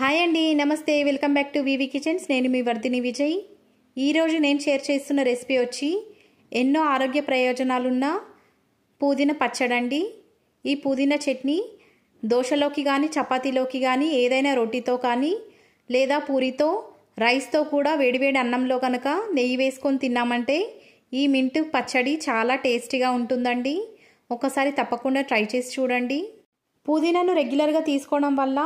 hi అండి నమస్తే welcome back to V V kitchens నేను మీ వర్ధిని విజయ్ ఈరోజు నేను షేర్ చేస్తున్న రెసిపీ వచ్చి ఎన్నో ఆరోగ్య ప్రయోజనాలున్న పుదీనా పచ్చడండి ఈ పుదీనా చట్నీ దోశలోకి కానీ చపాతీలోకి కానీ ఏదైనా రోటీతో కానీ లేదా పూరితో రైస్తో కూడా వేడివేడి అన్నంలో కనుక నెయ్యి వేసుకొని తిన్నామంటే ఈ మింటు పచ్చడి చాలా టేస్టీగా ఉంటుందండి ఒకసారి తప్పకుండా ట్రై చేసి చూడండి పుదీనాను రెగ్యులర్గా తీసుకోవడం వల్ల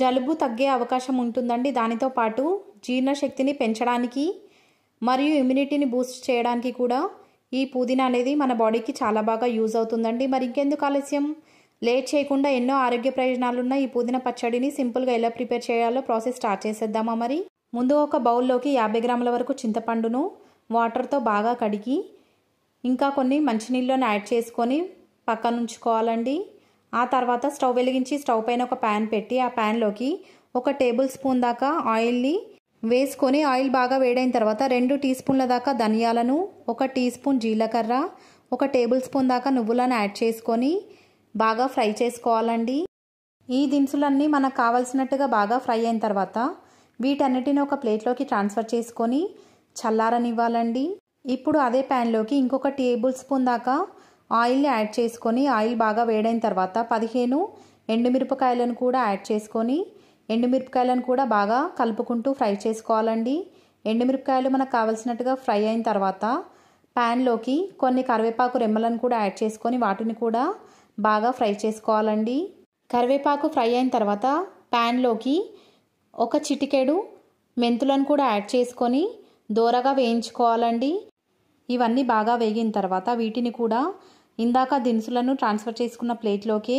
జలుబు తగ్గే అవకాశం ఉంటుందండి దానితో పాటు జీర్ణశక్తిని పెంచడానికి మరియు ఇమ్యూనిటీని బూస్ట్ చేయడానికి కూడా ఈ పుదీనా అనేది మన బాడీకి చాలా బాగా యూజ్ అవుతుందండి మరి ఇంకెందుకు ఆలస్యం లేట్ చేయకుండా ఎన్నో ఆరోగ్య ప్రయోజనాలున్న ఈ పుదీనా పచ్చడిని సింపుల్గా ఎలా ప్రిపేర్ చేయాలో ప్రాసెస్ స్టార్ట్ చేసేద్దామా మరి ముందు ఒక బౌల్లోకి యాభై గ్రాముల వరకు చింతపండును వాటర్తో బాగా కడిగి ఇంకా కొన్ని మంచినీళ్ళను యాడ్ చేసుకొని పక్కనుంచుకోవాలండి ఆ తర్వాత స్టవ్ వెలిగించి స్టవ్ పైన ఒక ప్యాన్ పెట్టి ఆ ప్యాన్లోకి ఒక టేబుల్ స్పూన్ దాకా ఆయిల్ని వేసుకొని ఆయిల్ బాగా వేడైన తర్వాత రెండు టీ స్పూన్ల దాకా ధనియాలను ఒక టీ స్పూన్ జీలకర్ర ఒక టేబుల్ స్పూన్ దాకా నువ్వులను యాడ్ చేసుకొని బాగా ఫ్రై చేసుకోవాలండి ఈ దినుసులన్నీ మనకు కావలసినట్టుగా బాగా ఫ్రై అయిన తర్వాత వీటన్నిటిని ఒక ప్లేట్లోకి ట్రాన్స్ఫర్ చేసుకొని చల్లారనివ్వాలండి ఇప్పుడు అదే ప్యాన్లోకి ఇంకొక టేబుల్ స్పూన్ దాకా ఆయిల్ని యాడ్ చేసుకొని ఆయిల్ బాగా వేడైన తర్వాత పదిహేను ఎండుమిరపకాయలను కూడా యాడ్ చేసుకొని ఎండుమిరపకాయలను కూడా బాగా కలుపుకుంటూ ఫ్రై చేసుకోవాలండి ఎండుమిరపకాయలు మనకు కావలసినట్టుగా ఫ్రై అయిన తర్వాత ప్యాన్లోకి కొన్ని కరివేపాకు రెమ్మలను కూడా యాడ్ చేసుకొని వాటిని కూడా బాగా ఫ్రై చేసుకోవాలండి కరివేపాకు ఫ్రై అయిన తర్వాత ప్యాన్లోకి ఒక చిటికెడు మెంతులను కూడా యాడ్ చేసుకొని దోరగా వేయించుకోవాలండి ఇవన్నీ బాగా వేగిన తర్వాత వీటిని కూడా ఇందాక దినుసులను ట్రాన్స్ఫర్ చేసుకున్న ప్లేట్లోకి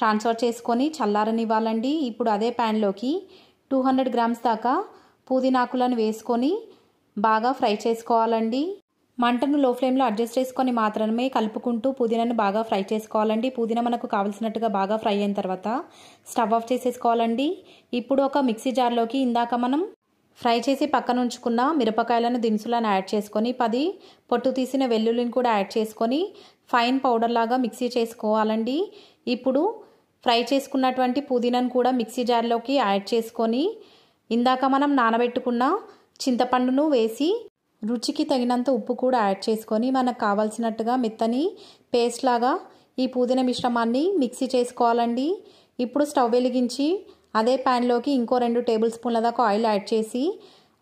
ట్రాన్స్ఫర్ చేసుకొని చల్లారనివ్వాలండి ఇప్పుడు అదే ప్యాన్లోకి టూ హండ్రెడ్ గ్రామ్స్ దాకా పుదీనాకులను వేసుకొని బాగా ఫ్రై చేసుకోవాలండి మంటను లో ఫ్లేమ్లో అడ్జస్ట్ చేసుకొని మాత్రమే కలుపుకుంటూ పుదీనాను బాగా ఫ్రై చేసుకోవాలండి పుదీనా మనకు కావలసినట్టుగా బాగా ఫ్రై అయిన తర్వాత స్టవ్ ఆఫ్ చేసేసుకోవాలండి ఇప్పుడు ఒక మిక్సీ జార్లోకి ఇందాక మనం ఫ్రై చేసి పక్కన ఉంచుకున్న మిరపకాయలను దినుసులను యాడ్ చేసుకొని పది పొట్టు తీసిన వెల్లుల్లిని కూడా యాడ్ చేసుకొని ఫైన్ పౌడర్ లాగా మిక్సీ చేసుకోవాలండి ఇప్పుడు ఫ్రై చేసుకున్నటువంటి పుదీనాను కూడా మిక్సీ జార్లోకి యాడ్ చేసుకొని ఇందాక మనం నానబెట్టుకున్న చింతపండును వేసి రుచికి తగినంత ఉప్పు కూడా యాడ్ చేసుకొని మనకు కావాల్సినట్టుగా మెత్తని పేస్ట్ లాగా ఈ పుదీనా మిశ్రమాన్ని మిక్సీ చేసుకోవాలండి ఇప్పుడు స్టవ్ వెలిగించి అదే ప్యాన్లోకి ఇంకో రెండు టేబుల్ స్పూన్ల దాకా ఆయిల్ యాడ్ చేసి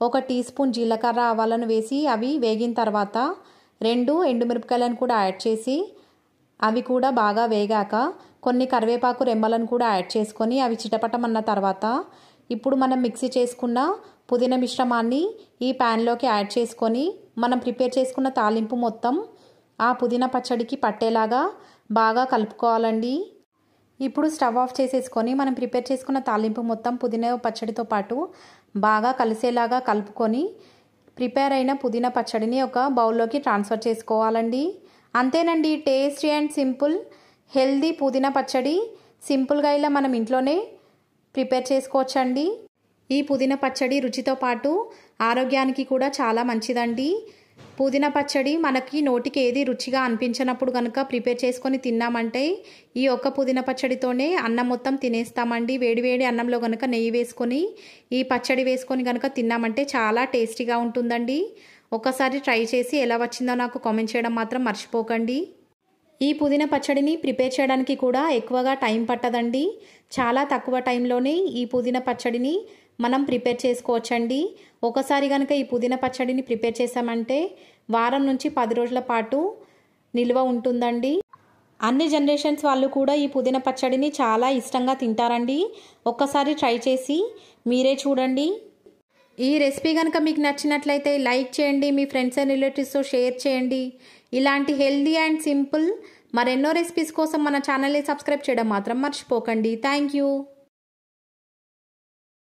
ఒక టీ స్పూన్ జీలకర్ర ఆవాలను వేసి అవి వేగిన తర్వాత రెండు ఎండుమిరపకాయలను కూడా యాడ్ చేసి అవి కూడా బాగా వేగాక కొన్ని కరివేపాకు రెమ్మలను కూడా యాడ్ చేసుకొని అవి చిటపటమన్న తర్వాత ఇప్పుడు మనం మిక్సీ చేసుకున్న పుదీనా మిశ్రమాన్ని ఈ ప్యాన్లోకి యాడ్ చేసుకొని మనం ప్రిపేర్ చేసుకున్న తాలింపు మొత్తం ఆ పుదీనా పచ్చడికి పట్టేలాగా బాగా కలుపుకోవాలండి ఇప్పుడు స్టవ్ ఆఫ్ చేసేసుకొని మనం ప్రిపేర్ చేసుకున్న తాలింపు మొత్తం పుదీనా పచ్చడితో పాటు బాగా కలిసేలాగా కలుపుకొని ప్రిపేర్ అయిన పుదీనా పచ్చడిని ఒక బౌల్లోకి ట్రాన్స్ఫర్ చేసుకోవాలండి అంతేనండి టేస్టీ అండ్ సింపుల్ హెల్దీ పుదీనా పచ్చడి సింపుల్గా ఇలా మనం ఇంట్లోనే ప్రిపేర్ చేసుకోవచ్చండి ఈ పుదీనా పచ్చడి రుచితో పాటు ఆరోగ్యానికి కూడా చాలా మంచిదండి పుదీనా పచ్చడి మనకి నోటికి ఏది రుచిగా అనిపించినప్పుడు కనుక ప్రిపేర్ చేసుకొని తిన్నామంటే ఈ ఒక్క పుదీనా పచ్చడితోనే అన్నం మొత్తం తినేస్తామండి వేడివేడి అన్నంలో కనుక నెయ్యి వేసుకొని ఈ పచ్చడి వేసుకొని కనుక తిన్నామంటే చాలా టేస్టీగా ఉంటుందండి ఒకసారి ట్రై చేసి ఎలా వచ్చిందో నాకు కామెంట్ చేయడం మాత్రం మర్చిపోకండి ఈ పుదీనా పచ్చడిని ప్రిపేర్ చేయడానికి కూడా ఎక్కువగా టైం పట్టదండి చాలా తక్కువ టైంలోనే ఈ పుదీనా పచ్చడిని మనం ప్రిపేర్ చేసుకోవచ్చండి ఒకసారి కనుక ఈ పుదీనా పచ్చడిని ప్రిపేర్ చేసామంటే వారం నుంచి పది రోజుల పాటు నిల్వ ఉంటుందండి అన్ని జనరేషన్స్ వాళ్ళు కూడా ఈ పుదీనా పచ్చడిని చాలా ఇష్టంగా తింటారండి ఒక్కసారి ట్రై చేసి మీరే చూడండి ఈ రెసిపీ కనుక మీకు నచ్చినట్లయితే లైక్ చేయండి మీ ఫ్రెండ్స్ అండ్ రిలేటివ్స్తో షేర్ చేయండి ఇలాంటి హెల్దీ అండ్ సింపుల్ మరెన్నో రెసిపీస్ కోసం మన ఛానల్ని సబ్స్క్రైబ్ చేయడం మాత్రం మర్చిపోకండి థ్యాంక్ యూ